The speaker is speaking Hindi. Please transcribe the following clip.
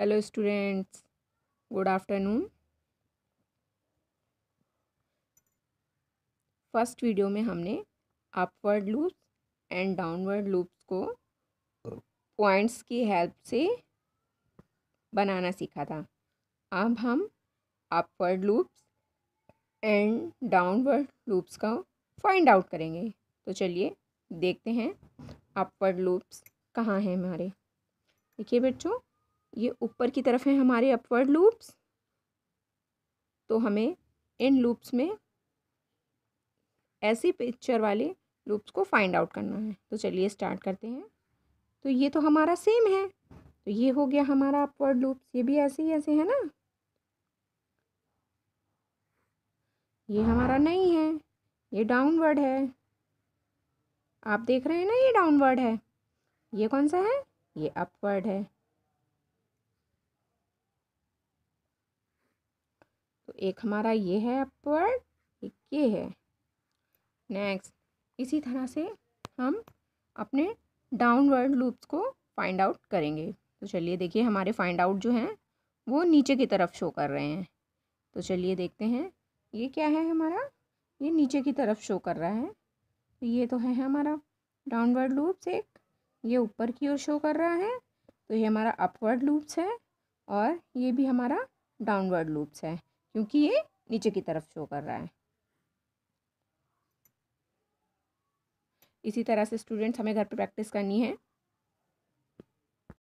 hello students good afternoon first video में हमने upward loops and downward loops को पॉइंट्स की हेल्प से बनाना सीखा था अब हम upward loops and downward loops का फाइंड आउट करेंगे तो चलिए देखते हैं अपवर्ड लूप्स कहाँ हैं हमारे देखिए बच्चों ये ऊपर की तरफ है हमारे अपवर्ड लूप्स तो हमें इन लूप्स में ऐसी पिक्चर वाले लूप्स को फाइंड आउट करना है तो चलिए स्टार्ट करते हैं तो ये तो हमारा सेम है तो ये हो गया हमारा अपवर्ड लूप्स ये भी ऐसे ही ऐसे है ना ये हमारा नहीं है ये डाउनवर्ड है आप देख रहे हैं ना ये डाउनवर्ड है ये कौन सा है ये अपवर्ड है एक हमारा ये है अपवर्ड एक ये है नेक्स्ट इसी तरह से हम अपने डाउनवर्ड लूप्स को फाइंड आउट करेंगे तो चलिए देखिए हमारे फाइंड आउट जो हैं वो नीचे की तरफ शो कर रहे हैं तो चलिए देखते हैं ये क्या है हमारा ये नीचे की तरफ शो कर रहा है तो ये तो है हमारा डाउनवर्ड लूप्स एक ये ऊपर की ओर शो कर रहा है तो ये हमारा अपवर्ड लूप्स है और ये भी हमारा डाउनवर्ड लूप्स है क्योंकि ये नीचे की तरफ शो कर रहा है इसी तरह से स्टूडेंट्स हमें घर पे प्रैक्टिस करनी है